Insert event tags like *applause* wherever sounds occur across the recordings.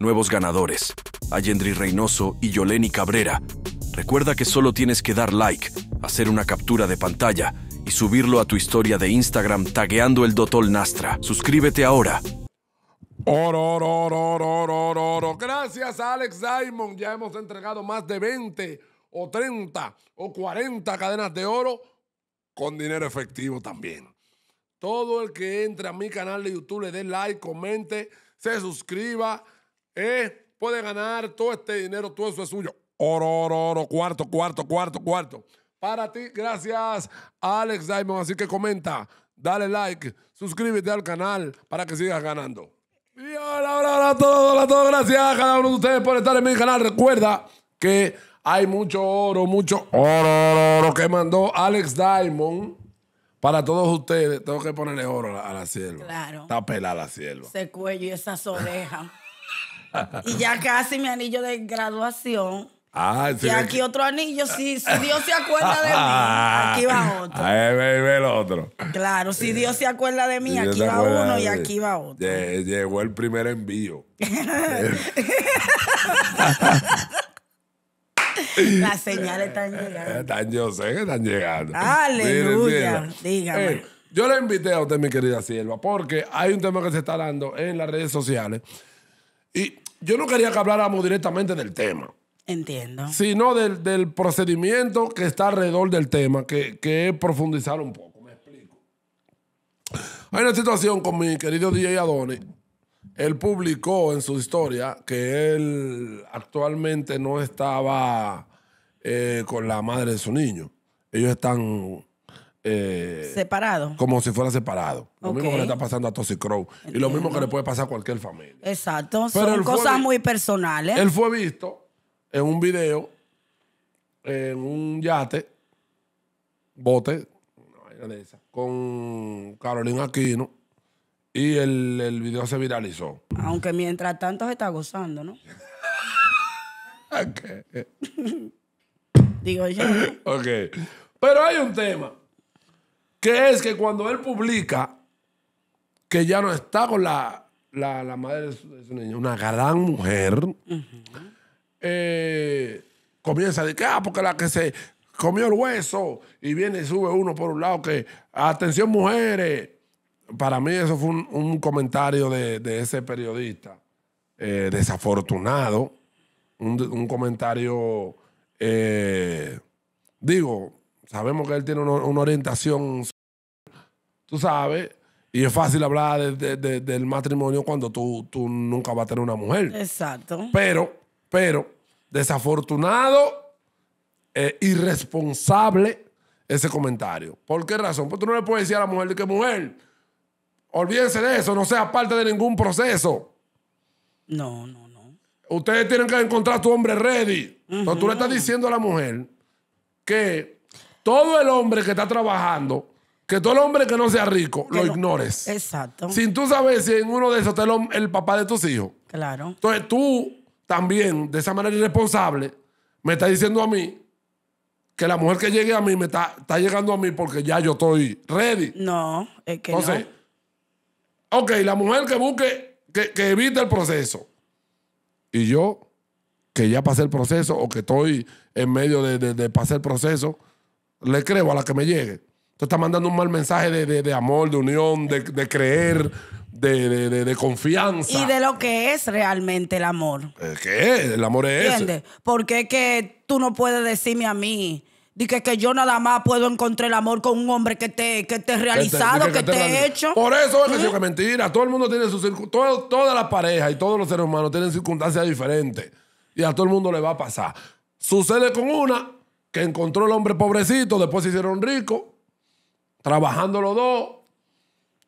Nuevos ganadores. Allendri Reynoso y Yoleni Cabrera. Recuerda que solo tienes que dar like, hacer una captura de pantalla y subirlo a tu historia de Instagram tagueando el Dotol Nastra. Suscríbete ahora. Oro, oro, oro, Gracias a Alex Diamond. Ya hemos entregado más de 20 o 30 o 40 cadenas de oro con dinero efectivo también. Todo el que entre a mi canal de YouTube le dé like, comente, se suscriba eh, puede ganar todo este dinero, todo eso es suyo. Oro, oro, oro, cuarto, cuarto, cuarto, cuarto. Para ti, gracias, Alex Diamond. Así que comenta, dale like, suscríbete al canal para que sigas ganando. Y hola, hola, hola a todos, hola a todos. Gracias a cada uno de ustedes por estar en mi canal. Recuerda que hay mucho oro, mucho oro, oro que mandó Alex Diamond. Para todos ustedes, tengo que ponerle oro a la, a Claro. Está pelada la cielo. Ese cuello y esas orejas y ya casi mi anillo de graduación. Ah, sí, y aquí otro anillo, si, si, Dios se acuerda de mí, *laughs* aquí va otro. ve, ve el otro. Claro, si Dios se acuerda de mí, aquí va uno y aquí va otro. Llegó el primer envío. *laughs* *laughs* Las señales están llegando. Eh, están, yo sé que están llegando. Aleluya, dígame. Eh, yo le invité a usted, mi querida sierva, porque hay un tema que se está dando en las redes sociales. Y yo no quería que habláramos directamente del tema. Entiendo. Sino del, procedimiento que está alrededor del tema, que, es profundizar un poco. Me explico. Hay una situación con mi querido DJ Adonis. Él publicó en su historia que él actualmente no estaba eh, con la madre de su niño. Ellos están eh, separado. Como si fuera separado. Lo mismo que le está pasando a Tossy Crow. Y lo mismo que le puede pasar a cualquier familia. Exacto. Son cosas muy personales. Él fue visto en un video, en un yate, bote, con Carolina Aquino. Y el, el video se viralizó. Aunque mientras tanto se está gozando, ¿no? *laughs* *laughs* Digo yo. ok. Pero hay un tema es que cuando él publica que ya no está con la, madre de su, niña, una gran mujer, eh, comienza a decir, ah, porque la que se comió el hueso y viene y sube uno por un lado que, atención mujeres, para mí eso fue un, comentario de, ese periodista eh, desafortunado, un, comentario, eh, digo, sabemos que él tiene una, una orientación tú sabes. Y es fácil hablar del matrimonio cuando tú, nunca vas a tener una mujer. Exacto. Pero, pero, desafortunado, e irresponsable ese comentario. ¿Por qué razón? Porque tú no le puedes decir a la mujer de que mujer, olvídense de eso, no sea parte de ningún proceso. No, no, no. Ustedes tienen que encontrar a tu hombre ready. Entonces tú le estás diciendo a la mujer que todo el hombre que está trabajando que todo el hombre que no sea rico lo ignores. Exacto. Sin tú saber si en uno de esos está el papá de tus hijos. Claro. Entonces tú también, de esa manera irresponsable, me estás diciendo a mí que la mujer que llegue a mí me está, llegando a mí porque ya yo estoy ready. No, es que Entonces, no. ok, la mujer que busque, que, evite el proceso. Y yo, que ya pasé el proceso o que estoy en medio de pasar el proceso, le creo a la que me llegue. Tú estás mandando un mal mensaje de, amor, de unión, de, creer, de, confianza. Y de lo que es realmente el amor. Eh, ¿Qué es? El amor es ¿Entiendes? Porque es que tú no puedes decirme a mí. Dije que yo nada más puedo encontrar el amor con un hombre que esté que realizado, que, te, hecho. Por eso es que, es mentira. Todo el mundo tiene su circunstancia. Todas las parejas y todos los seres humanos tienen circunstancias diferentes. Y a todo el mundo le va a pasar. Sucede con una que encontró el hombre pobrecito, después se hicieron ricos trabajando los dos.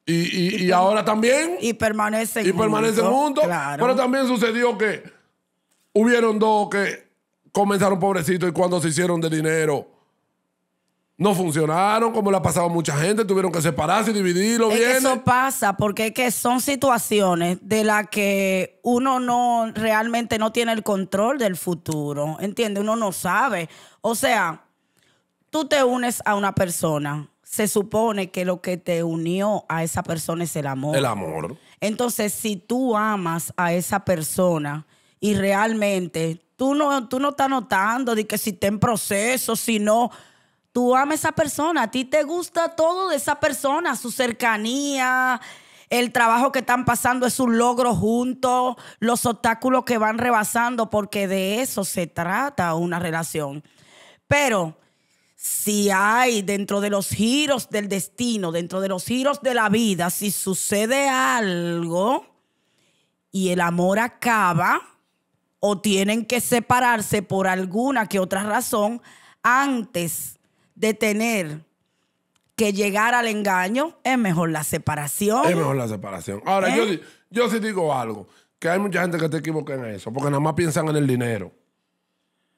Y, ahora también. Y permanecen juntos. Y permanecen juntos. Pero también sucedió que hubieron dos que comenzaron pobrecitos y cuando se hicieron de dinero no funcionaron, como le ha pasado a mucha gente, tuvieron que separarse y dividirlo bien. Eso pasa porque es que son situaciones de las que uno no realmente no tiene el control del futuro, Entiende, Uno no sabe. O sea, tú te unes a una persona se supone que lo que te unió a esa persona es el amor. El amor. Entonces, si tú amas a esa persona y realmente tú no, tú no estás notando de que si está en proceso, si no, tú amas a esa persona, a ti te gusta todo de esa persona, su cercanía, el trabajo que están pasando es logros logro juntos, los obstáculos que van rebasando, porque de eso se trata una relación. Pero si hay dentro de los giros del destino, dentro de los giros de la vida, si sucede algo y el amor acaba o tienen que separarse por alguna que otra razón antes de tener que llegar al engaño, es mejor la separación. Es mejor la separación. Ahora, yo, ¿Eh? yo sí digo algo, que hay mucha gente que te equivoca en eso, porque nada más piensan en el dinero.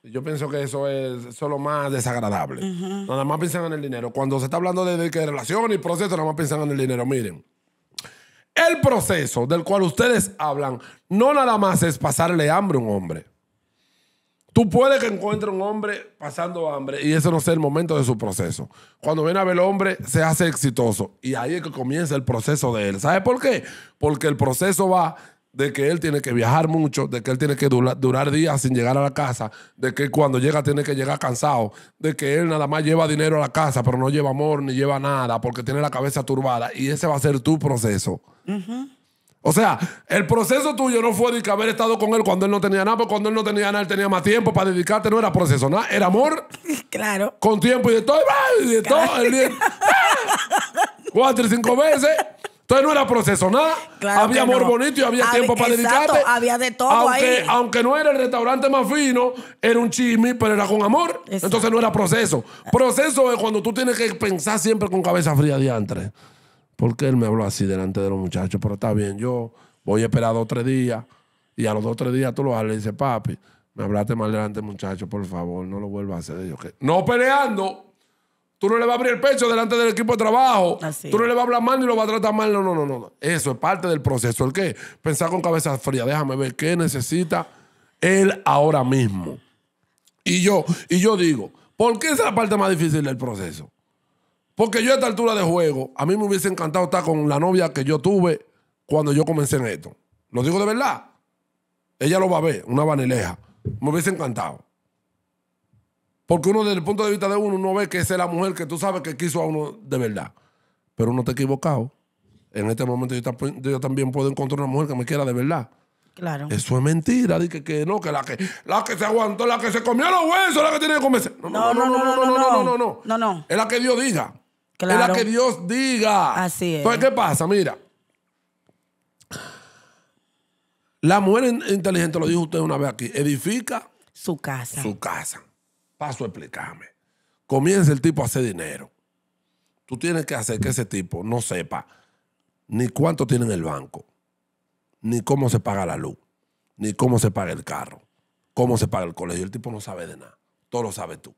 Yo pienso que eso es, solo más desagradable. Nada más piensan en el dinero. Cuando se está hablando de, relación y proceso, nada más piensan en el dinero. Miren, el proceso del cual ustedes hablan no nada más es pasarle hambre a un hombre. Tú puedes que encuentre un hombre pasando hambre y eso no sea el momento de su proceso. Cuando viene a ver el hombre, se hace exitoso. Y ahí es que comienza el proceso de él. ¿Sabe por qué? Porque el proceso va de que él tiene que viajar mucho, de que él tiene que durar días sin llegar a la casa, de que cuando llega tiene que llegar cansado, de que él nada más lleva dinero a la casa, pero no lleva amor ni lleva nada porque tiene la cabeza turbada y ese va a ser tu proceso. O sea, el proceso tuyo no fue de que haber estado con él cuando él no tenía nada, porque cuando él no tenía nada, él tenía más tiempo para dedicarte, no era proceso, nada, era amor. *laughs* Claro. Con tiempo y de todo, y de todo, *laughs* ¡Ah! cuatro y cinco veces. Entonces no era proceso nada. había amor bonito y había tiempo para dedicarte. Había de todo aunque, ahí. Aunque no era el restaurante más fino, era un chisme, pero era con amor. Entonces no era proceso. Proceso es cuando tú tienes que pensar siempre con cabeza fría diantre. Porque él me habló así delante de los muchachos, pero está bien, yo voy a esperar dos o tres días y a los dos o tres días tú lo vas le dices, papi, me hablaste mal delante, muchacho, por favor, no lo vuelvas a hacer. No peleando. Tú no le vas a abrir el pecho delante del equipo de trabajo. Tú no le vas a hablar mal ni lo vas a tratar mal. No, no, no, no. Eso es parte del proceso. ¿El qué? Pensar con cabeza fría. Déjame ver qué necesita él ahora mismo. Y yo, y yo digo, ¿por qué esa es la parte más difícil del proceso? Porque yo a esta altura de juego, a mí me hubiese encantado estar con la novia que yo tuve cuando yo comencé en esto. Lo digo de verdad. Ella lo va a ver, una banileja. Me hubiese encantado. Porque uno desde el punto de vista de uno, no ve que esa es la mujer que tú sabes que quiso a uno de verdad. Pero uno está equivocado. En este momento yo, también puedo encontrar una mujer que me quiera de verdad. Claro. Eso es mentira. Dice que, no, que la que la que se aguantó, la que se comió los huesos, la que tiene que comerse. No, no, no, no, no, no, no, no, no. no, no. no, no. Es la que Dios diga. Claro. Es la que Dios diga. Así es. Entonces, ¿qué pasa? Mira. La mujer inteligente, lo dijo usted una vez aquí, edifica su casa. Su casa. Paso a explicarme. Comienza el tipo a hacer dinero. Tú tienes que hacer que ese tipo no sepa ni cuánto tiene en el banco, ni cómo se paga la luz, ni cómo se paga el carro, cómo se paga el colegio. El tipo no sabe de nada. Todo lo sabes tú.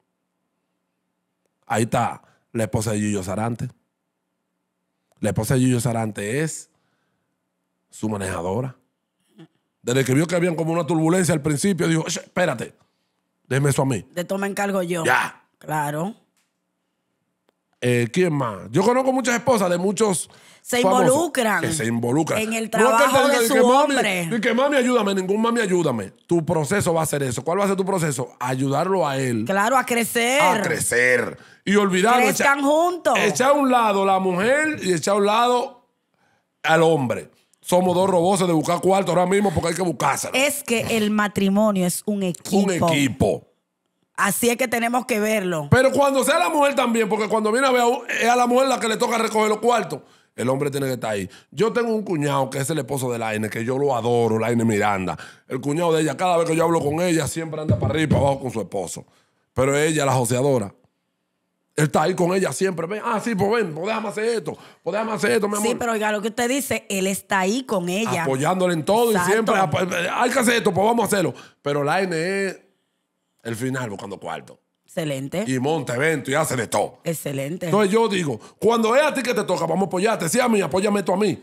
Ahí está la esposa de Yuyo Sarante. La esposa de Yuyo Sarante es su manejadora. Desde que vio que había como una turbulencia al principio, dijo, espérate, déjeme eso a mí. De toma encargo yo. Ya. Claro. Eh, ¿Quién más? Yo conozco muchas esposas de muchos. Se involucran. Que se involucran. En el trabajo de su hombre. Y que mami, ayúdame, ningún mami, ayúdame. Tu proceso va a ser eso. ¿Cuál va a ser tu proceso? Ayudarlo a él. Claro, a crecer. A crecer. Y olvidarlo. Crezcan están juntos. Echar a un lado la mujer y echar a un lado al hombre somos dos robots de buscar cuarto ahora mismo porque hay que buscárselo. Es que el matrimonio es un equipo. Un equipo. Así es que tenemos que verlo. Pero cuando sea la mujer también, porque cuando viene a ver, a la mujer la que le toca recoger los cuartos. El hombre tiene que estar ahí. Yo tengo un cuñado que es el esposo de Laine, que yo lo adoro, Laine Miranda. El cuñado de ella, cada vez que yo hablo con ella, siempre anda para arriba y para abajo con su esposo. Pero ella, la joseadora, él está ahí con ella siempre. ah, sí, pues ven, pues déjame hacer esto, pues hacer esto, mi amor. Sí, pero oiga, lo que usted dice, él está ahí con ella. Apoyándole en todo y siempre, eh, hay que hacer esto, pues vamos a hacerlo. Pero la N es el final buscando cuarto. Excelente. Y monta evento y hace de todo. Excelente. Entonces yo digo, cuando es a ti que te toca, vamos a apoyarte. Sí, a mí, apóyame tú a mí.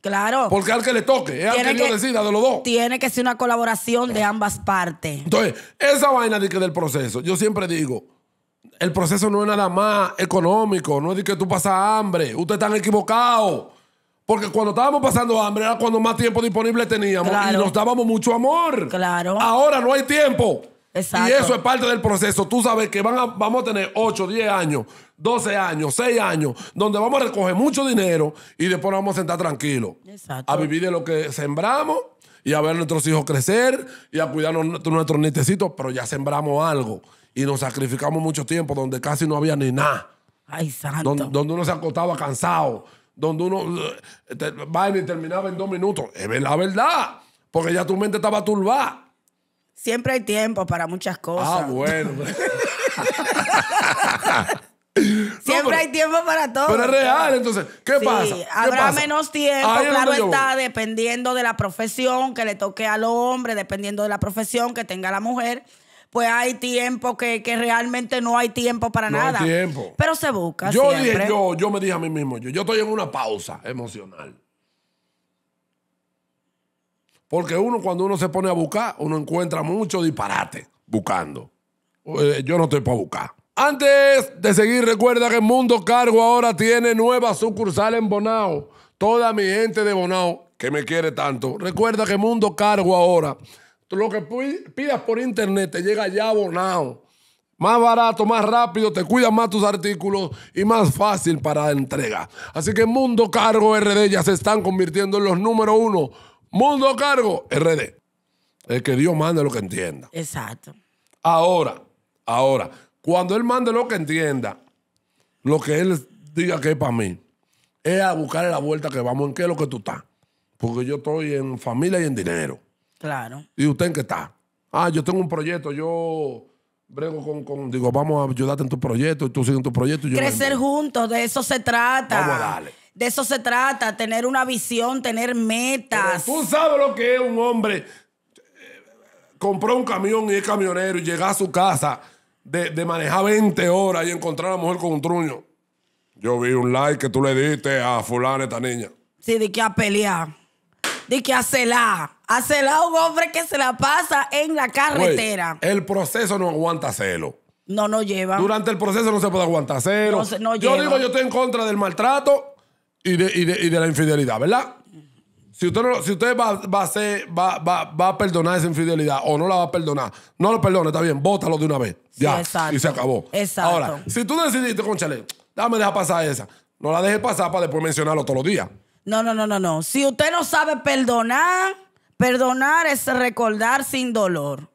Claro. Porque al que le toque, es tiene al que, decida de los dos. Tiene que ser una colaboración de ambas partes. Entonces, esa vaina de que del proceso, yo siempre digo, el proceso no es nada más económico, no es de que tú pasas hambre. Ustedes están equivocados. Porque cuando estábamos pasando hambre era cuando más tiempo disponible teníamos y nos dábamos mucho amor. Claro. Ahora no hay tiempo. Exacto. Y eso es parte del proceso. Tú sabes que vamos a tener 8, 10 años, 12 años, 6 años, donde vamos a recoger mucho dinero y después nos vamos a sentar tranquilos. A vivir de lo que sembramos y a ver a nuestros hijos crecer y a cuidar nuestros nietecitos, pero ya sembramos algo y nos sacrificamos mucho tiempo donde casi no había ni nada. Ay, santo. Donde, uno se acostaba cansado, donde uno eh, va y terminaba en dos minutos. Es la verdad, porque ya tu mente estaba turbada. Siempre hay tiempo para muchas cosas. Ah, bueno. *laughs* *laughs* Siempre hay tiempo para todo. Pero es real, entonces, ¿qué pasa? ¿Qué habrá menos tiempo, claro está, dependiendo de la profesión que le toque al hombre, dependiendo de la profesión que tenga la mujer pues hay tiempo que, realmente no hay tiempo para no nada. Hay tiempo. Pero se busca. Yo yo, me dije a mí mismo, yo, yo estoy en una pausa emocional. Porque uno, cuando uno se pone a buscar, uno encuentra mucho disparate buscando. Eh, yo no estoy para buscar. Antes de seguir, recuerda que Mundo Cargo ahora tiene nueva sucursal en Bonao. Toda mi gente de Bonao que me quiere tanto. Recuerda que Mundo Cargo ahora lo que pidas por internet te llega ya abonado. Más barato, más rápido, te cuidan más tus artículos y más fácil para entrega. Así que Mundo Cargo RD ya se están convirtiendo en los número uno. Mundo Cargo RD. El que Dios mande lo que entienda. Exacto. Ahora, ahora, cuando Él mande lo que entienda, lo que Él diga que es para mí, es a buscarle la vuelta que vamos en qué es lo que tú estás. Porque yo estoy en familia y en dinero. Claro. ¿Y usted en qué está? Ah, yo tengo un proyecto, yo brego con, digo, vamos a ayudarte en tu proyecto y tú sigues en tu proyecto. Crecer juntos, de eso se trata. Vamos a De eso se trata, tener una visión, tener metas. tú sabes lo que es un hombre. Eh, Compró un camión y es camionero y llega a su casa de, de manejar 20 horas y encontrar a la mujer con un truño. Yo vi un like que tú le diste a fulana esta niña. Sí, de que a pelear, de que a celar hace un hombre que se la pasa en la carretera. el proceso no aguanta celo. No, no lleva. Durante el proceso no se puede aguantar celo. yo digo, yo estoy en contra del maltrato y de, la infidelidad, ¿verdad? Si usted, si usted va, va a va, va- perdonar esa infidelidad o no la va a perdonar, no lo perdone, está bien, bótalo de una vez. Ya. Y se acabó. Exacto. Ahora, si tú decidiste, conchale, dame deja pasar esa, no la deje pasar para después mencionarlo todos los días. No, no, no, no, no. Si usted no sabe perdonar, Perdonar es recordar sin dolor.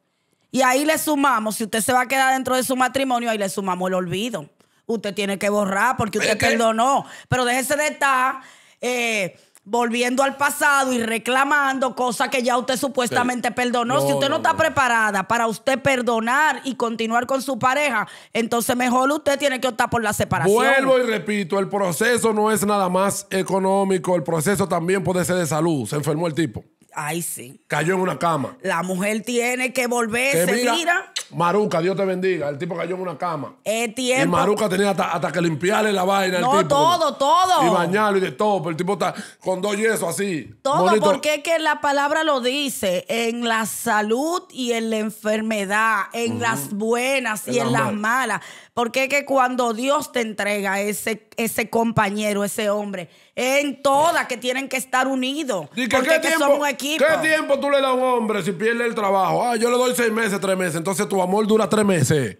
Y ahí le sumamos, si usted se va a quedar dentro de su matrimonio, ahí le sumamos el olvido. Usted tiene que borrar porque usted perdonó. Pero déjese de estar eh, volviendo al pasado y reclamando cosas que ya usted supuestamente perdonó. si usted no, está preparada para usted perdonar y continuar con su pareja, entonces mejor usted tiene que optar por la separación. Vuelvo y repito, el proceso no es nada más económico, el proceso también puede ser de salud. Se enfermó el tipo. Ay, sí. Cayó en una cama. La mujer tiene que volver, mira, Maruca, Dios te bendiga. El tipo cayó en una cama. Es Maruca tenía hasta, que limpiarle la vaina. No, el tipo, todo, todo. Y bañarlo y de todo. Pero el tipo está con dos yesos así. Todo, porque es que la palabra lo dice. En la salud y en la enfermedad. En las buenas y en, las malas. Porque es que cuando Dios te entrega ese, ese compañero, ese hombre, en todas que tienen que estar unidos. porque ¿qué tiempo, equipo. ¿Qué tiempo tú le das a un hombre si pierde el trabajo? Ah, yo le doy seis meses, tres meses. Entonces tu amor dura tres meses.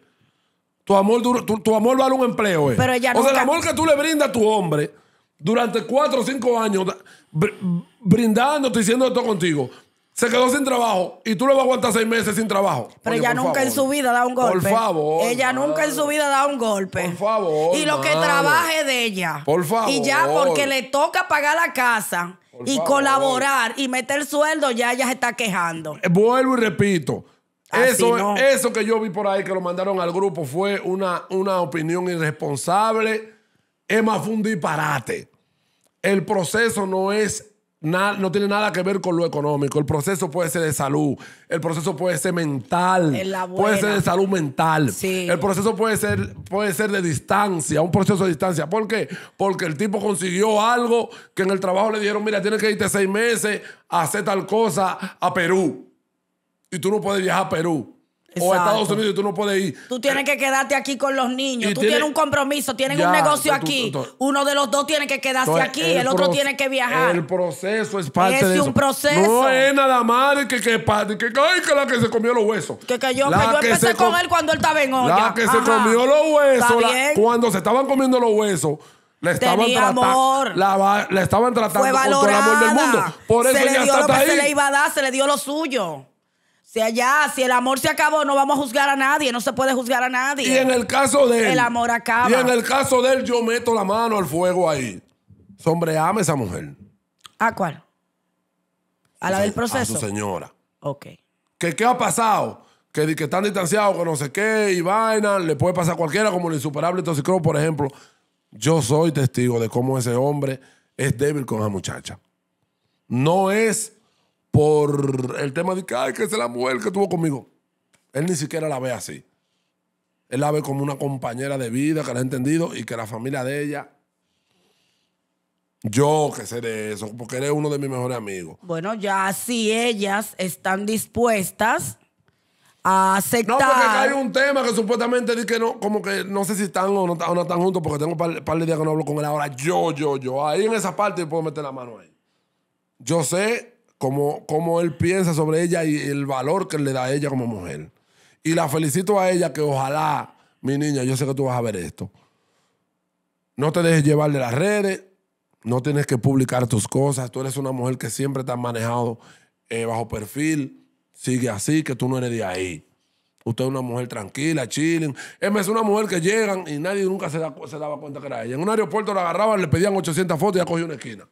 Tu amor, dura, tu, amor vale un empleo. Eh. o sea, el amor que tú le brindas a tu hombre durante cuatro o cinco años brindándote diciendo esto contigo se quedó sin trabajo y tú le vas a aguantar seis meses sin trabajo. Pero ella nunca en su vida da un golpe. Por favor. Ella nunca en su vida da un golpe. Por favor. Y lo que trabaje de ella. Por favor. Y ya porque le toca pagar la casa y colaborar y meter sueldo, ya ella se está quejando. Eh, vuelvo y repito. eso, eso que yo vi por ahí que lo mandaron al grupo fue una, una opinión irresponsable. Es más, fue un disparate. El proceso no es no tiene nada que ver con lo económico. El proceso puede ser de salud, el proceso puede ser mental, puede ser de salud mental. El proceso puede ser, puede ser de distancia, un proceso de distancia. ¿Por qué? Porque el tipo consiguió algo que en el trabajo le dijeron, mira, tienes que irte seis meses a hacer tal cosa a Perú. Y tú no puedes viajar a Perú. O a Estados Unidos y tú no puedes ir. Tú tienes eh, que quedarte aquí con los niños. tú tienes un compromiso, tienen un negocio aquí. Uno de los dos tiene que quedarse aquí, el, otro tiene que viajar. El proceso es parte es de un proceso. No es nada más que, que, la que se comió los huesos. Que, que yo, empecé con él cuando él estaba en olla. La que se comió los huesos, cuando se estaban comiendo los huesos, le estaban, Tenía amor. La, le estaban tratando con todo el amor del mundo. Por eso se le dio lo que ahí. se le iba a dar, se le dio lo suyo. Si allá, si el amor se acabó, no vamos a juzgar a nadie, no se puede juzgar a nadie. Y en el caso de él. El amor acaba. Y en el caso de él, yo meto la mano al fuego ahí. Hombre, ama a esa mujer. ¿A cuál? ¿A la del proceso? A su señora. Ok. ¿Qué, ha pasado? Que, que están distanciados, que no sé qué, y vaina, le puede pasar a cualquiera, como el insuperable Toxicro, por ejemplo. Yo soy testigo de cómo ese hombre es débil con esa muchacha. No es por el tema de que, ay, que es la mujer que tuvo conmigo. Él ni siquiera la ve así. Él la ve como una compañera de vida que la ha entendido y que la familia de ella. Yo que sé de eso, porque él uno de mis mejores amigos. Bueno, ya si ellas están dispuestas a aceptar. No, porque hay un tema que supuestamente dice que no, como que no sé si están o no, están juntos, porque tengo un par, de días que no hablo con él ahora. Yo, yo, yo. Ahí en esa parte puedo meter la mano ahí. Yo sé como él piensa sobre ella y el valor que le da a ella como mujer. Y la felicito a ella que ojalá, mi niña, yo sé que tú vas a ver esto. No te dejes llevar de las redes, no tienes que publicar tus cosas, tú eres una mujer que siempre te has manejado eh, bajo perfil, sigue así, que tú no eres de ahí. Usted es una mujer tranquila, chilling. Es una mujer que llegan y nadie nunca se, se daba cuenta que era ella. En un aeropuerto la agarraban, le pedían 800 fotos y ya cogió una esquina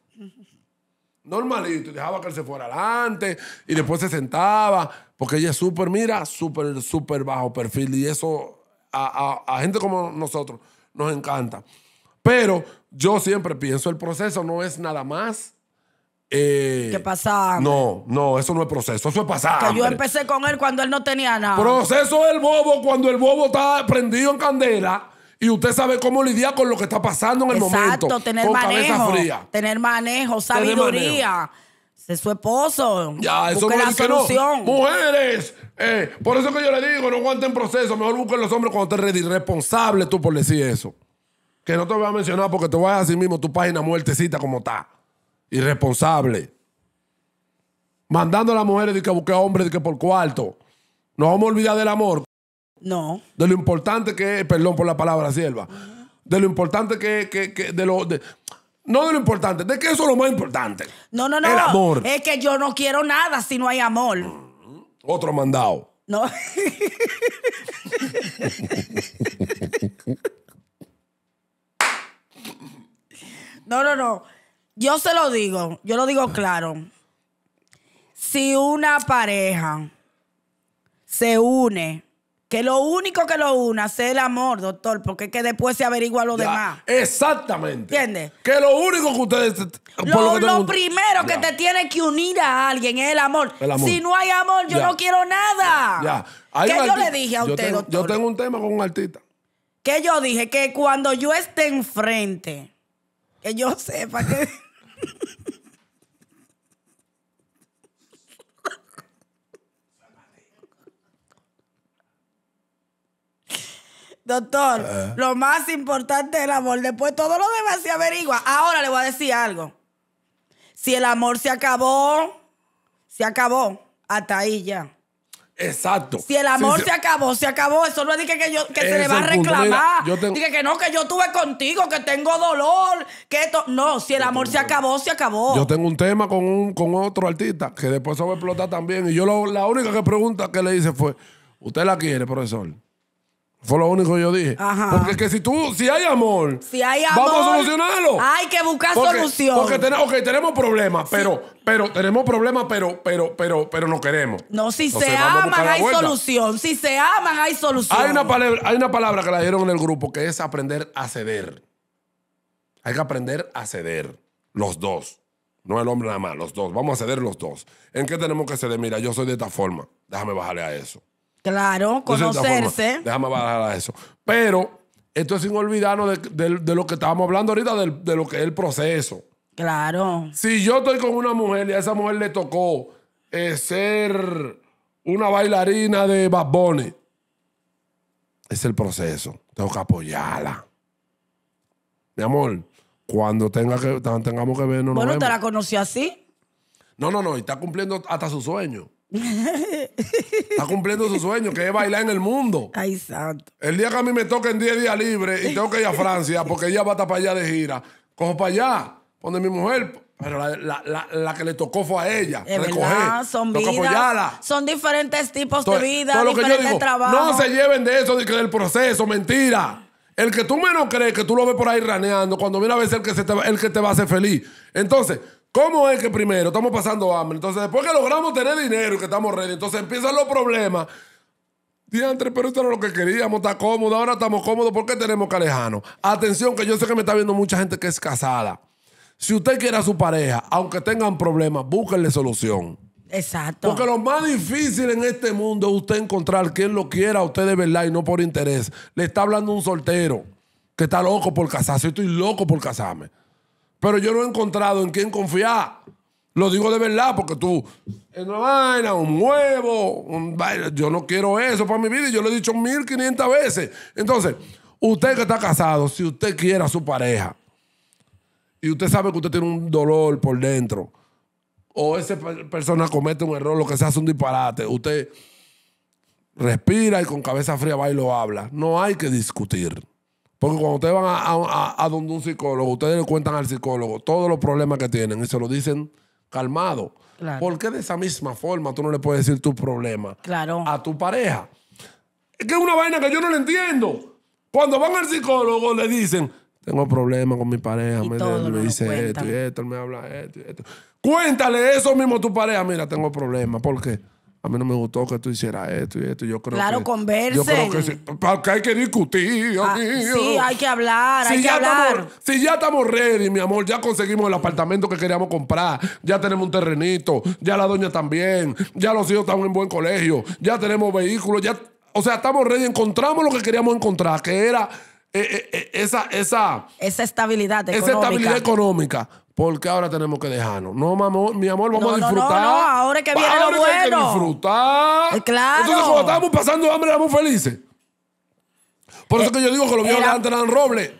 normalito, y dejaba que él se fuera adelante y después se sentaba, porque ella es súper, mira, súper, súper bajo perfil y eso a, gente como nosotros nos encanta. Pero yo siempre pienso, el proceso no es nada más. Eh, ¿Qué pasa? No, no, eso no es proceso, eso es pasado Que yo empecé con él cuando él no tenía nada. Proceso del bobo, cuando el bobo está prendido en candela y usted sabe cómo lidiar con lo que está pasando en el momento. Exacto, tener manejo. Fría. Tener manejo, sabiduría. Ser su esposo. Ya, eso no es solución. Mujeres, eh, por eso que yo le digo, no aguanten proceso. Mejor busquen los hombres cuando estés irresponsable tú por decir eso. Que no te voy a mencionar porque tú vas a decir mismo tu página muertecita como está. Irresponsable. Mandando a las mujeres de que busque hombres de que por cuarto. No vamos a olvidar del amor. No. De lo importante que perdón por la palabra sierva, de lo importante que, que, que de lo... no de lo importante, de que eso es lo más importante. No, no, no. Es que yo no quiero nada si no hay amor. otro mandado. No. *laughs* no, no, no. Yo se lo digo, yo lo digo claro. Si una pareja se une que lo único que lo una es el amor, doctor, porque es que después se averigua lo demás. Exactamente. ¿Entiendes? Que lo único que ustedes... Lo, lo, primero que te tiene que unir a alguien es el amor. Si no hay amor, yo no quiero nada. Ya. ¿Qué yo le dije a usted, doctor? Yo tengo un tema con un artista. Que yo dije que cuando yo esté enfrente, que yo sepa que... *laughs* Doctor, eh. lo más importante es el amor. Después todo lo demás se averigua. Ahora le voy a decir algo. Si el amor se acabó, se acabó. Hasta ahí ya. Exacto. Si el amor se acabó, se acabó. Eso no es que, yo, que se le va a reclamar. Dice que no, que yo tuve contigo, que tengo dolor, que esto. No, si el amor se acabó, se acabó. Yo tengo un tema con, otro artista que después se va a explotar también. Y yo la única que pregunta que le hice fue: ¿Usted la quiere, profesor? Fue lo único que yo dije. porque Porque que si tú, si hay amor, vamos a solucionarlo. Hay que buscar solución. Porque tenemos problemas, pero, pero, tenemos problemas, pero, pero, pero, no queremos. No, si se aman, hay solución. Si se aman, hay solución. una palabra, hay una palabra que la dieron en el grupo que es aprender a ceder. Hay que aprender a ceder. Los dos. No el hombre nada más, los dos. Vamos a ceder los dos. ¿En qué tenemos que ceder? Mira, yo soy de esta forma. Déjame bajarle a eso. Claro, conocerse. Déjame bajar a eso. Pero esto es sin olvidarnos de, lo que estábamos hablando ahorita, de, lo que es el proceso. Claro. Si yo estoy con una mujer y a esa mujer le tocó eh, ser una bailarina de babones, es el proceso. Tengo que apoyarla. Mi amor, cuando tenga que, tengamos que vernos. Bueno, te la conoció así. No, no, no, está cumpliendo hasta su sueño. Está cumpliendo su sueño, que es bailar en el mundo. Ay, santo. El día que a mí me toquen 10 días libres y tengo que ir a Francia porque ella va estar para allá de gira, cojo para allá, donde mi mujer. Pero la, que le tocó fue a ella. recoger, son vidas. Son diferentes tipos de vida, diferentes digo, No se lleven de eso, del proceso, mentira. El que tú menos crees que tú lo ves por ahí raneando, cuando mira a veces el que te va a hacer feliz. Entonces, ¿Cómo es que primero estamos pasando hambre? Entonces, después que logramos tener dinero y que estamos ready, entonces empiezan los problemas. Diantre, pero esto es lo que queríamos, está cómodo, ahora estamos cómodos, ¿por qué tenemos que alejarnos? Atención, que yo sé que me está viendo mucha gente que es casada. Si usted quiere a su pareja, aunque tengan problemas, búsquenle solución. Exacto. Porque lo más difícil en este mundo es usted encontrar quien lo quiera a usted de verdad y no por interés. Le está hablando un soltero que está loco por casarse. Yo estoy loco por casarme. Pero yo no he encontrado en quién confiar. Lo digo de verdad, porque tú, es una vaina, un huevo, un yo no quiero eso para mi vida y yo lo he dicho 1500 veces. Entonces, usted que está casado, si usted quiere a su pareja y usted sabe que usted tiene un dolor por dentro, o esa persona comete un error, lo que sea, es un disparate, usted respira y con cabeza fría va y lo habla. No hay que discutir. Porque cuando ustedes van a, donde un psicólogo, ustedes le cuentan al psicólogo todos los problemas que tienen y se lo dicen calmado. ¿Por qué de esa misma forma tú no le puedes decir tu problema a tu pareja? Es que es una vaina que yo no le entiendo. Cuando van al psicólogo le dicen, tengo problemas con mi pareja, me, dice esto y esto, él me habla esto y esto. Cuéntale eso mismo a tu pareja, mira, tengo problemas, ¿por qué? a mí no me gustó que tú hicieras esto y esto. Yo creo claro, que, Yo creo que Porque hay que discutir, ah, Sí, hay que hablar, si hay que hablar. Estamos, si ya estamos ready, mi amor, ya conseguimos el apartamento que queríamos comprar, ya tenemos un terrenito, ya la doña también, ya los hijos están en buen colegio, ya tenemos vehículos, ya... O sea, estamos ready, encontramos lo que queríamos encontrar, que era eh, eh, eh, esa, esa... Esa estabilidad económica. Esa estabilidad económica porque ahora tenemos que dejarnos. No, mi amor, vamos a disfrutar. No, no, ahora es que viene ahora lo bueno. Hay que disfrutar. Eh, claro. Entonces, cuando estábamos pasando hambre, éramos felices. Por eso eh, que yo digo que los viejos de antes eran robles.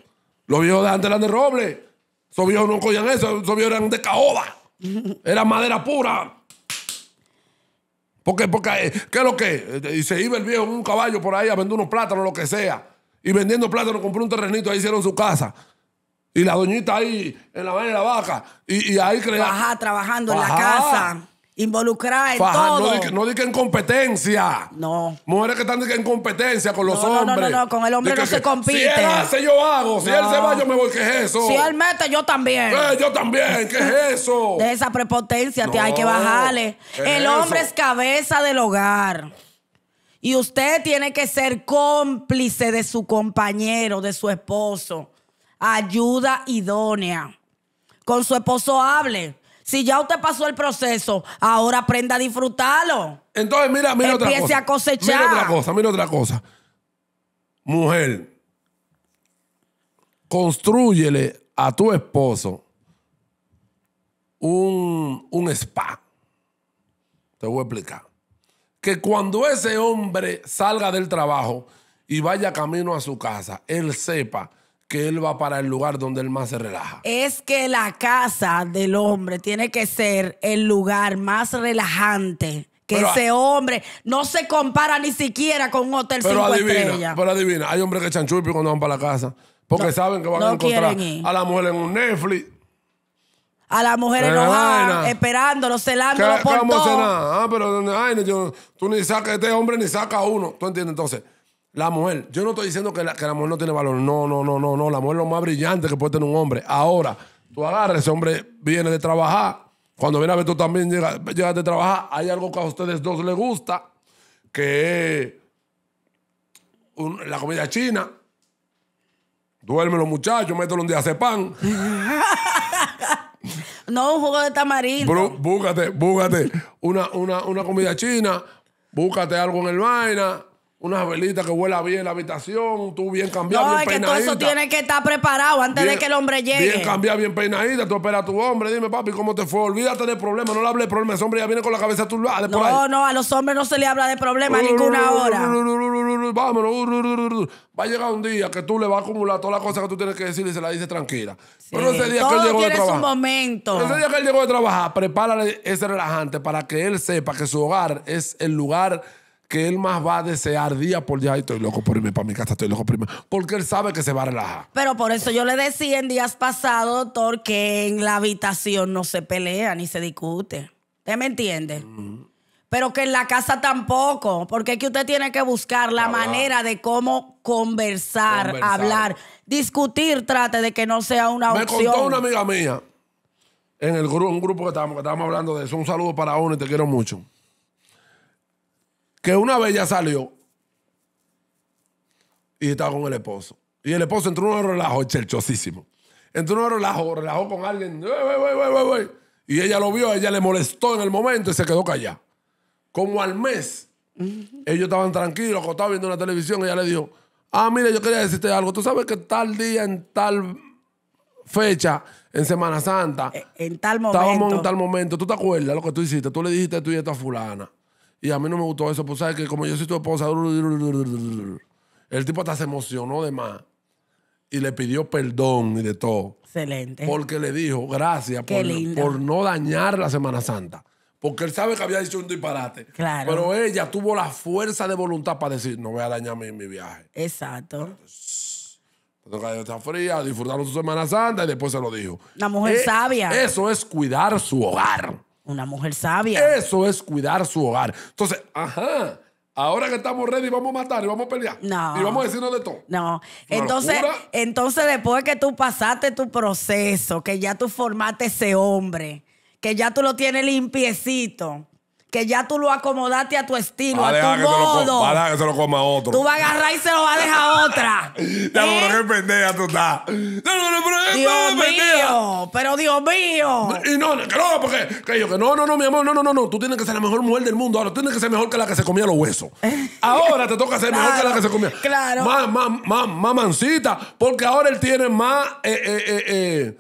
Los viejos de antes eran de roble. Esos viejos no cogían eso, esos viejos eran de caoba. Era madera pura. ¿Por porque, eh, ¿qué es lo que? Y se iba el viejo en un caballo por ahí a vender unos plátanos, lo que sea. Y vendiendo plátanos compró un terrenito, ahí hicieron su casa. Y la doñita ahí en la vaina baja. Y, y ahí crea. Baja, trabajando en la casa. Involucrada en todo. No diga en competencia. No. Mujeres que están en competencia con los hombres. no, no, no, no, con el hombre no se compite. Si él hace, yo hago. Si él se va, yo me voy. ¿Qué es eso? Si él mete, yo también. Eh, yo también. ¿Qué es *laughs* eso? De esa prepotencia te hay que bajarle. El hombre es cabeza del hogar. Y usted tiene que ser cómplice de su compañero, de su esposo ayuda idónea. Con su esposo hable. Si ya usted pasó el proceso, ahora aprenda a disfrutarlo. Entonces, mira, mira otra cosa. a cosechar. Mira otra cosa, mira otra cosa. Mujer, construyele a tu esposo un, un spa. Te voy a explicar. Que cuando ese hombre salga del trabajo y vaya camino a su casa, él sepa que él va para el lugar donde él más se relaja. Es que la casa del hombre tiene que ser el lugar más relajante. Que ese hombre no se compara ni siquiera con un hotel cinco estrellas. Pero adivina, hay hombres que echan chupi cuando van para la casa. Porque saben que van a encontrar a la mujer en un Netflix. A la mujer enojada, esperándolo, celándolo por todo. Ah, pero ay, tú ni sacas, este hombre ni saca uno. ¿Tú entiendes? Entonces, la mujer, yo no estoy diciendo que la, que mujer no tiene valor. No, no, no, no, La mujer es lo más brillante que puede tener un hombre. Ahora, tú agarras, ese hombre viene de trabajar. Cuando viene a ver, tú también llegas, llega de trabajar. Hay algo que a ustedes dos les gusta, que es la comida china. Duerme los muchachos, mételo un día a pan. *laughs* no, un jugo de tamarindo. Bro, búscate, búscate una, una comida china, búscate algo en el vaina una velita que huela bien la habitación, tú bien cambiado, bien peinadita. es que todo eso tiene que estar preparado antes de que el hombre llegue. Bien cambiado, bien peinadita, tú esperas a tu hombre, dime papi, ¿cómo te fue? Olvídate del problema, no le hables de problema, ese hombre ya viene con la cabeza turbada. No, ahí. no, a los hombres no se le habla de problemas ninguna hora. vámonos, va a llegar un día que tú le vas a acumular todas las cosas que tú tienes que decir y se la dices tranquila. Pero ese día que él llegó de trabajar. Su momento. Ese día que él llegó de trabajar, prepárale ese relajante para que él sepa que su hogar es el lugar que él más va a desear día por día. estoy loco por irme para mi casa, estoy loco por irme. Porque él sabe que se va a relajar. Pero por eso yo le decía en días pasados, doctor, que en la habitación no se pelea ni se discute. ¿Usted me entiende? Pero que en la casa tampoco, porque es que usted tiene que buscar la, manera de cómo conversar, hablar, discutir, trate de que no sea una opción. Me contó una amiga mía en el grupo, un grupo que estábamos, que estábamos hablando de eso. Un saludo para uno y te quiero mucho que una vez ella salió y estaba con el esposo. Y el esposo entró en un relajo, chelchosísimo. Entró en un relajo, relajó con alguien. Y ella lo vio, ella le molestó en el momento y se quedó callada. Como al mes, ellos estaban tranquilos, acostados viendo la televisión. Ella le dijo: Ah, mire, yo quería decirte algo. Tú sabes que tal día, en tal fecha, en Semana Santa. E, en tal momento. Estábamos en tal momento. ¿Tú te acuerdas lo que tú hiciste? Tú le dijiste tú y esta fulana. Y a mí no me gustó eso, pues sabes que como yo soy tu esposa, el tipo hasta se emocionó de más y le pidió perdón y de todo. Excelente. Porque le dijo gracias por, por, no dañar la Semana Santa. Porque él sabe que había dicho un disparate. Claro. Pero ella tuvo la fuerza de voluntad para decir, no voy a dañar mi, mi viaje. Exacto. Entonces, está fría, disfrutaron su Semana Santa y después se lo dijo. La mujer eh, sabia. Eso es cuidar su hogar. Una mujer sabia. Eso es cuidar su hogar. Entonces, ajá. Ahora que estamos ready, vamos a matar y vamos a pelear. No. Y vamos a decirnos de todo. No. Entonces, entonces, después que tú pasaste tu proceso, que ya tú formaste ese hombre, que ya tú lo tienes limpiecito, que ya tú lo acomodaste a tu estilo, a, tu modo. Va a dejar que se lo coma a otro. Tú vas a agarrar y se lo vas a dejar a otra. *laughs* Ya, pero ¿Eh? que pendeja tú estás. Dios mío, pero Dios mío. Y no, que no, porque que yo, que no, no, no, mi amor, no, no, no, no. Tú tienes que ser la mejor mujer del mundo. Ahora tú tienes que ser mejor que la que se comía los huesos. *laughs* Ahora te toca ser mejor que la que se comía. Claro. Más, más, más, más mansita. porque ahora él tiene más, eh, eh,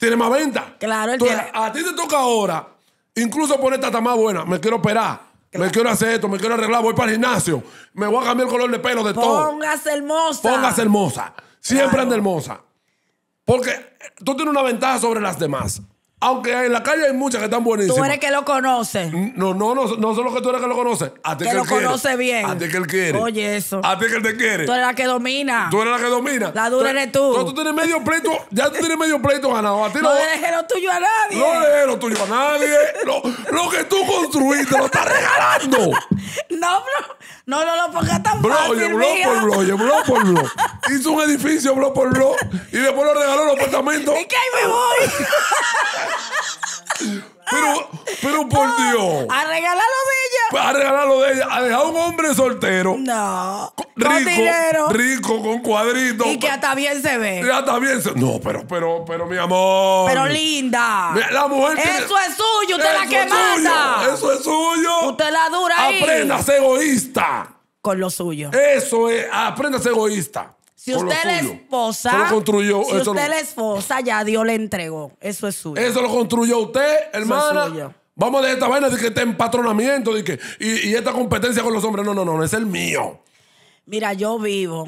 tiene más venta. Claro, él tiene. A ti te toca ahora Incluso poner esta más buena. Me quiero operar. Me quiero hacer esto, me quiero arreglar, voy para el gimnasio, me voy a cambiar el color de pelo de todo. Póngase hermosa. Póngase hermosa. Siempre anda hermosa. Porque tú tienes una ventaja sobre las demás. Aunque en la calle hay muchas que están buenísimas. Tú eres que lo conoce. No, no, no, no solo que tú eres que lo conoce. A que, lo él conoce bien. A ti que él quiere. Oye, eso. A ti que él te quiere. Tú eres la que domina. Tú eres la que domina. La dura eres tú. No, tú tienes medio pleito, ya tú tienes medio pleito ganado. A ti no. No dejes lo tuyo a nadie. No dejes lo tuyo a nadie. lo, que tú construiste lo estás regalando. *laughs* no, bro. No, no no, pongas tan bro, fácil, bro por lo, oye, bro por lo Hizo un edificio, bro por lo Y después lo regaló los apartamentos. *laughs* ¿Y qué ahí me voy? por ah, Dios. A regalarlo de ella. A regalarlo de ella. A dejar un hombre soltero. No. Rico. Rico, con cuadritos. Y que hasta bien se ve. Y hasta bien se No, pero, pero, pero, mi amor. Pero linda. La mujer. Eso es suyo. Usted la quemada. Eso es suyo. Usted la dura Aprenda a ser egoísta. Con lo suyo. Eso es. Aprenda a ser egoísta. Si usted la esposa, lo construyó, si usted es la esposa, ya Dios le entregó. Eso es suyo. Eso lo construyó usted, hermana. Eso es suyo. Vamos de esta vaina de que te empatronamiento de que, y, esta competencia con los hombres. No, no, no, no, es el mío. Mira, yo vivo,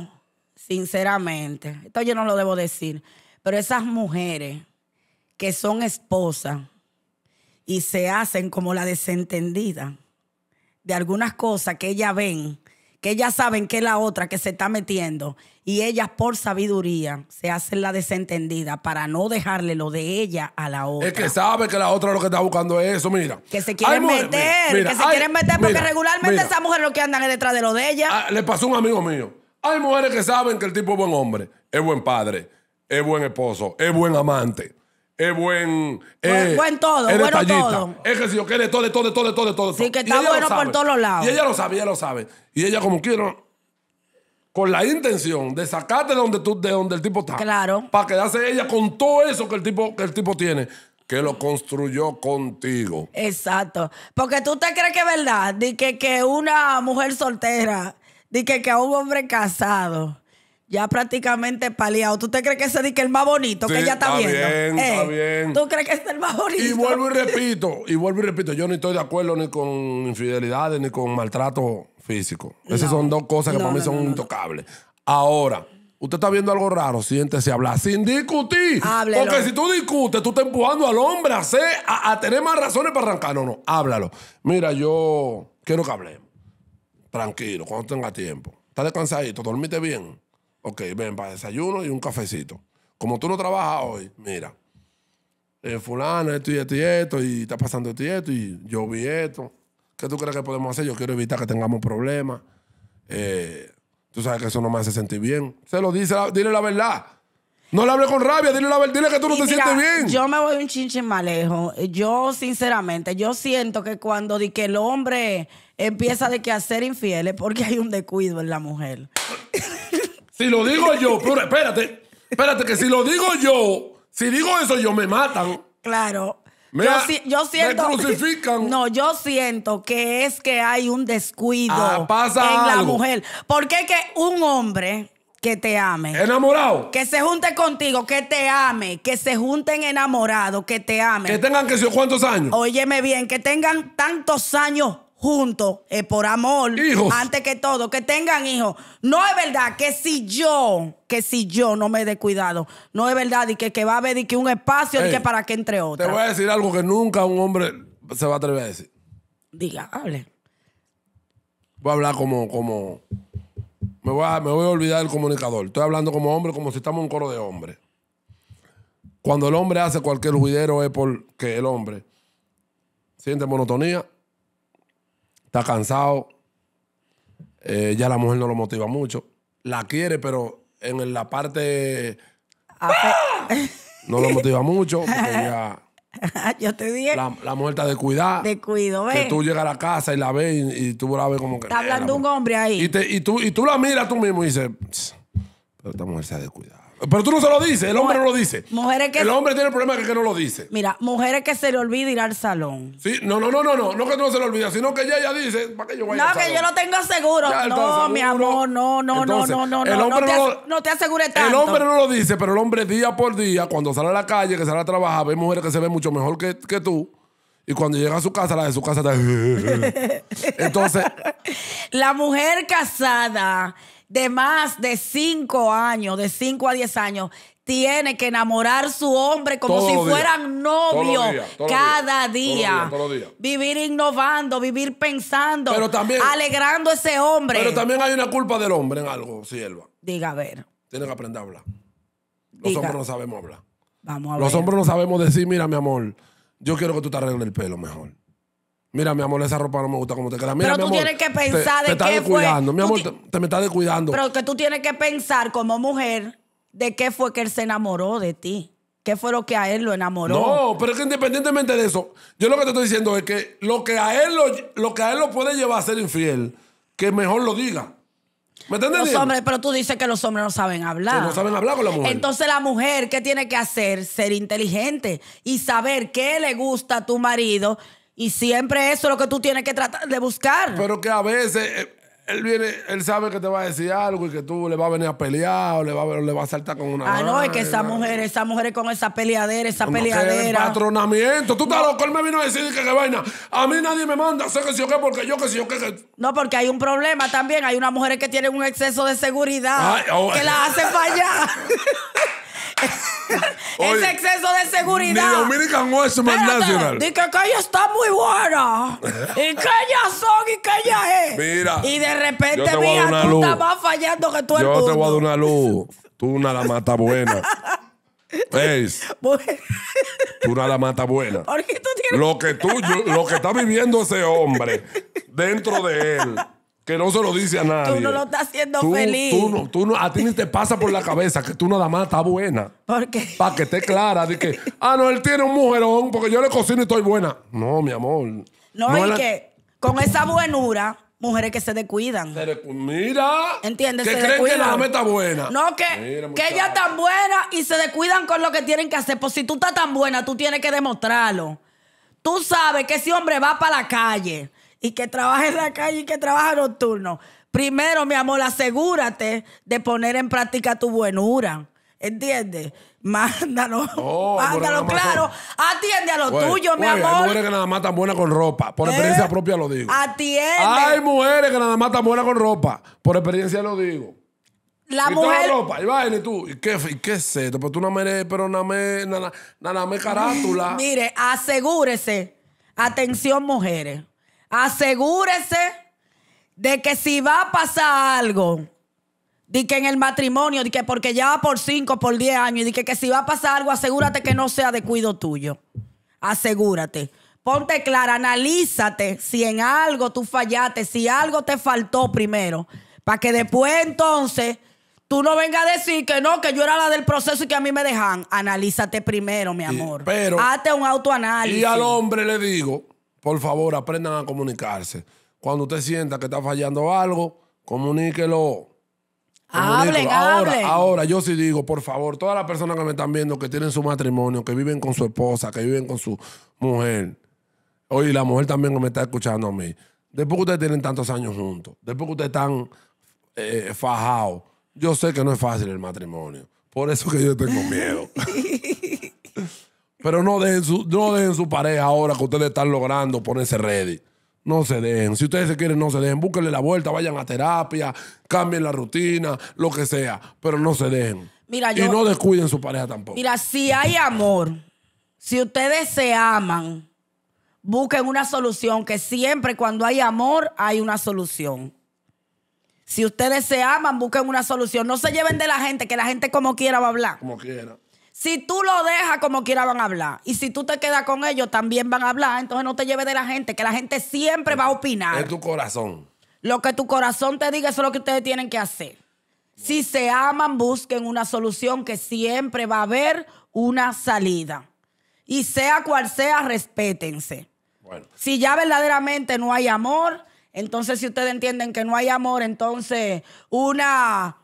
sinceramente, esto yo no lo debo decir, pero esas mujeres que son esposas y se hacen como la desentendida de algunas cosas que ellas ven que ellas saben que es la otra que se está metiendo y ellas por sabiduría se hacen la desentendida para no dejarle lo de ella a la otra. Es que sabe que la otra lo que está buscando es eso, mira. Que se quieren meter, que se quieren meter porque regularmente esas mujeres lo que andan es detrás de lo de ella. Ah, le pasó a un amigo mío. Hay mujeres que saben que el tipo es buen hombre, es buen padre, es buen esposo, es buen amante es buen. Es, eh, buen todo, es bueno todo. Es que si yo quiero todo, de todo, de todo, de todo, de todo. Sí, que está bueno por todos lados. Y ella lo sabe, ella lo sabe. Y ella, como quiero, con la intención de sacarte de donde, tú, de donde el tipo está. Claro. Para quedarse ella con todo eso que el tipo, que el tipo tiene que lo construyó contigo. Exacto. Porque tú te crees que es verdad, que, que una mujer soltera, di que, que a un hombre casado ya prácticamente paliado. ¿Tú te crees que ese es el más bonito que ya está, está Bien, está eh, bien. ¿Tú crees que es el más bonito? Y vuelvo y repito, y vuelvo y repito, yo no estoy de acuerdo ni con infidelidades ni con maltrato físico. Esas son dos cosas que para mí son intocables. Ahora, usted está viendo algo raro, siéntese a hablar sin discutir. Porque si tú discutes, tú estás empujando al hombre a, tener más razones para arrancar. No, no, háblalo. Mira, yo quiero que hablemos. Tranquilo, cuando tenga tiempo. Está descansadito? dormite bien? Ok, ven para desayuno y un cafecito. Como tú no trabajas hoy, mira, eh, fulano esto y esto y está pasando esto y esto, y yo vi esto. ¿Qué tú crees que podemos hacer? Yo quiero evitar que tengamos problemas. Eh, tú sabes que eso no me hace sentir bien. Se lo dice, dile la verdad. No le hable con rabia, dile la verdad, dile que tú no te sientes bien. Yo me voy un chinche más lejos. Yo, sinceramente, yo siento que cuando di que el hombre empieza de que a ser infiel es porque hay un descuido en la mujer. *laughs* Si lo digo *laughs* yo, pero espérate, espérate, que si lo digo yo, si digo eso yo me matan. Claro. yo, siento, me crucifican. No, yo siento que es que hay un descuido ah, en la mujer. Porque qué que un hombre que te ame. Enamorado. Que se junte contigo, que te ame, que se junten enamorado, que te ame. Que tengan que cuántos años. Óyeme bien, que tengan tantos años juntos eh, por amor, antes que todo, que tengan hijos. No es verdad que si yo, que si yo no me he cuidado... no es verdad y que, que va a haber que un espacio que para que entre otros. Te voy a decir algo que nunca un hombre se va a atrever a decir. Diga, hable. Voy a hablar como, como, me voy a, olvidar del comunicador. Estoy hablando como hombre, como si estamos en un coro de hombre... Cuando el hombre hace cualquier juidero es porque el hombre siente monotonía está cansado, eh, ya la mujer no lo motiva mucho, la quiere, pero en la parte no lo motiva mucho, *laughs* Yo te dije. La, mujer está descuidada. Descuido, ves Que tú llegas a la casa y la ves y, tú la ves como que. Está hablando un hombre ahí. Y, tú, y tú la miras tú mismo y dices. Pero esta mujer se ha descuidado. Pero tú no se lo dices, el hombre no lo dice. Mujeres que el hombre tiene el problema que, que no lo dice. Mira, mujeres que se le olvida ir al salón. Sí, no, no, no, no, no, no que no se le olvida, sino que ella ya dice, ¿para qué yo vaya No, que yo lo tengo seguro. no, mi amor, no, no, no, no, no, no, te, no, te asegure tanto. El hombre no lo dice, pero el hombre día por día, cuando sale a la calle, que sale a trabajar, ve mujeres que se ven mucho mejor que, que tú. Y cuando llega a su casa, la de su casa está. *laughs* Entonces. *laughs* la mujer casada de más de 5 años, de 5 a 10 años, tiene que enamorar su hombre como si fueran novio cada día. Vivir innovando, vivir pensando, alegrando a ese hombre. Pero también hay una culpa del hombre en algo, Sierva. Diga, a ver. Tiene que aprender a hablar. Los hombres no sabemos hablar. Vamos a Los hombres no sabemos decir, mira, mi amor, yo quiero que tú te arregles el pelo mejor. Mira, mi amor, esa ropa no me gusta como te queda. pero tú tienes que pensar de qué fue. Mi amor, te, me estás descuidando. Pero que tú tienes que pensar como mujer de qué fue que él se enamoró de ti. ¿Qué fue lo que a él lo enamoró? No, pero es que independientemente de eso, yo lo que te estoy diciendo es que lo que a él lo, que él lo puede llevar a ser infiel, que mejor lo diga. ¿Me entiendes? pero tú dices que los hombres no saben hablar. Que no saben hablar con la mujer. Entonces la mujer, ¿qué tiene que hacer? Ser inteligente y saber qué le gusta a tu marido y siempre eso es lo que tú tienes que tratar de buscar. Pero que a veces eh, él viene, él sabe que te va a decir algo y que tú le vas a venir a pelear o le va a, le va a saltar con una. Ah, no, es que esa mujer, esa mujer con esa peleadera, esa no, peleadera. patronamiento. Tú estás loco, él me vino a decir que qué vaina. A mí nadie me manda, sé que si yo qué, porque yo que si yo qué. No, porque hay un problema también. Hay unas mujeres que tienen un exceso de seguridad oh, que la eh. hacen fallar. *laughs* ese exceso de seguridad. Ni Dominican Westman National. Dice que, ella está muy buena. y que ella son y que ella es. Mira. Y de repente, mira, tú estás más fallando que tú el Yo te voy a dar una luz. Tú una mata buena. *laughs* Es. Pues, tú una mata buena. tú tienes... Lo que tú, lo que está viviendo ese hombre dentro de él que no se lo dice a nadie. Tú no lo estás haciendo feliz. no, no, a ti ni te pasa por la cabeza que tú nada más estás buena. ¿Por qué? Para que esté clara de que, ah, no, él tiene un mujerón porque yo le cocino y estoy buena. No, mi amor. No, es que con esa buenura, mujeres que se descuidan. Se mira. ¿Entiendes? Que creen que la más está buena. No, que, que ella buena y se descuidan con lo que tienen que hacer. Pues si tú estás tan buena, tú tienes que demostrarlo. Tú sabes que ese hombre va para la calle y que trabaja en la calle y que trabaja nocturno. Primero, mi amor, asegúrate de poner en práctica tu buenura. ¿Entiendes? *laughs* Mándalo. Oh, mándalo, claro. Atiende a lo tuyo, mi amor. Hay mujeres que nada más están buenas con ropa. Por experiencia eh, propia lo digo. Atiende. Hay mujeres que nada más están buenas con ropa. Por experiencia lo digo. La y mujer. la ropa, y baile tú. ¿Y qué, y qué es esto? Pero pues tú no me. Pero no me. Nada me carátula. *laughs* Mire, asegúrese. Atención, mujeres asegúrese de que si va a pasar algo, di que en el matrimonio, di que porque ya va por 5, por 10 años, di que, que si va a pasar algo, asegúrate que no sea de cuido tuyo. Asegúrate. Ponte clara, analízate si en algo tú fallaste, si algo te faltó primero, para que después entonces tú no vengas a decir que no, que yo era la del proceso y que a mí me dejan. Analízate primero, mi amor. pero, Hazte un autoanálisis. Y al hombre le digo, por favor, aprendan a comunicarse. Cuando usted sienta que está fallando algo, comuníquelo. Hablen, ahora, ahora, yo sí digo, por favor, todas las personas que me están viendo, que tienen su matrimonio, que viven con su esposa, que viven con su mujer, oye, la mujer también que me está escuchando a mí, después que ustedes tienen tantos años juntos, después que ustedes están eh, fajados, yo sé que no es fácil el matrimonio. Por eso que yo tengo miedo. *laughs* Pero no dejen su, su pareja ahora que ustedes están logrando ponerse ready. No se dejen. Si ustedes se quieren, no se dejen. Búsquenle la vuelta, vayan a terapia, cambien la rutina, lo que sea. Pero no se dejen. y no descuiden su pareja tampoco. Mira, si hay amor, si ustedes se aman, busquen una solución, que siempre cuando hay amor hay una solución. Si ustedes se aman, busquen una solución. No se lleven de la gente, que la gente como quiera va a hablar. Como quiera. Si tú lo dejas, como quiera van a hablar. Y si tú te quedas con ellos, también van a hablar. Entonces no te lleves de la gente, que la gente siempre va a opinar. Es tu corazón. Lo que tu corazón te diga, eso es lo que ustedes tienen que hacer. Si se aman, busquen una solución que siempre va a haber una salida. Y sea cual sea, respétense. Bueno. Si ya verdaderamente no hay amor, entonces si ustedes entienden que no hay amor, entonces una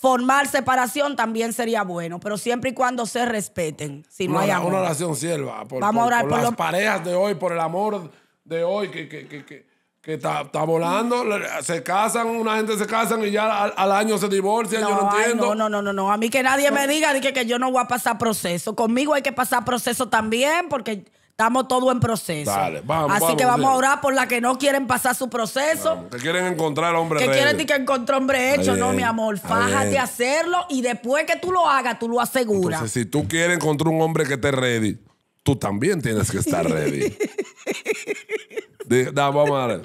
formar separación también sería bueno, pero siempre y cuando se respeten. Si no hay una oración sierva. Por, Vamos a orar por, las parejas de hoy, por el amor de hoy que, que, que, que que está, volando, se casan, una gente se casan y ya al, año se divorcian, yo no entiendo. no, no, no, no, a mí que nadie me diga que, que yo no voy a pasar proceso. Conmigo hay que pasar proceso también porque Estamos todos en proceso. Así que vamos a orar por la que no quieren pasar su proceso. que quieren encontrar hombre Que quieren que encontró hombre hecho. no, mi amor. Fájate a hacerlo y después que tú lo hagas, tú lo aseguras. Entonces, si tú quieres encontrar un hombre que esté ready, tú también tienes que estar *laughs* ready. a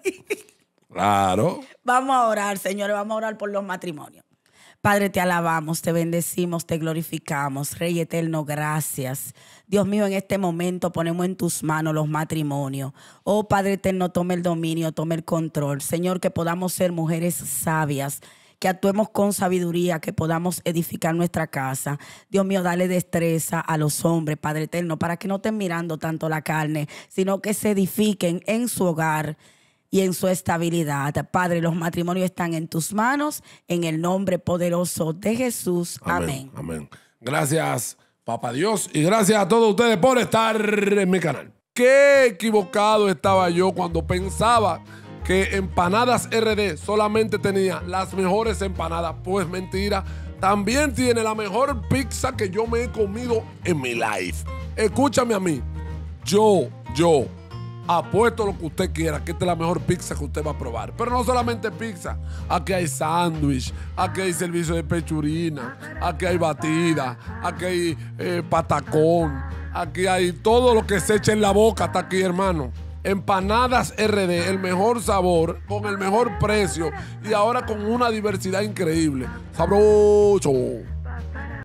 *laughs* Claro. Vamos a orar, señores. Vamos a orar por los matrimonios. Padre, te alabamos, te bendecimos, te glorificamos. Rey eterno, gracias. Dios mío, en este momento ponemos en tus manos los matrimonios. Oh Padre eterno, tome el dominio, tome el control. Señor, que podamos ser mujeres sabias que actuemos con sabiduría, que podamos edificar nuestra casa. Dios mío, dale destreza a los hombres, Padre Eterno, para que no estén mirando tanto la carne, sino que se edifiquen en su hogar y en su estabilidad. Padre, los matrimonios están en tus manos, en el nombre poderoso de Jesús. Amén. Amén. Gracias, papá Dios, y gracias a todos ustedes por estar en mi canal. Qué equivocado estaba yo cuando pensaba que Empanadas RD solamente tenía las mejores empanadas. Pues mentira, también tiene la mejor pizza que yo me he comido en mi life. Escúchame a mí. Yo, yo Apuesto lo que usted quiera, que esta es la mejor pizza que usted va a probar. Pero no solamente pizza, aquí hay sándwich, aquí hay servicio de pechurina, aquí hay batida, aquí hay eh, patacón, aquí hay todo lo que se echa en la boca, está aquí hermano. Empanadas RD, el mejor sabor, con el mejor precio y ahora con una diversidad increíble. Sabroso.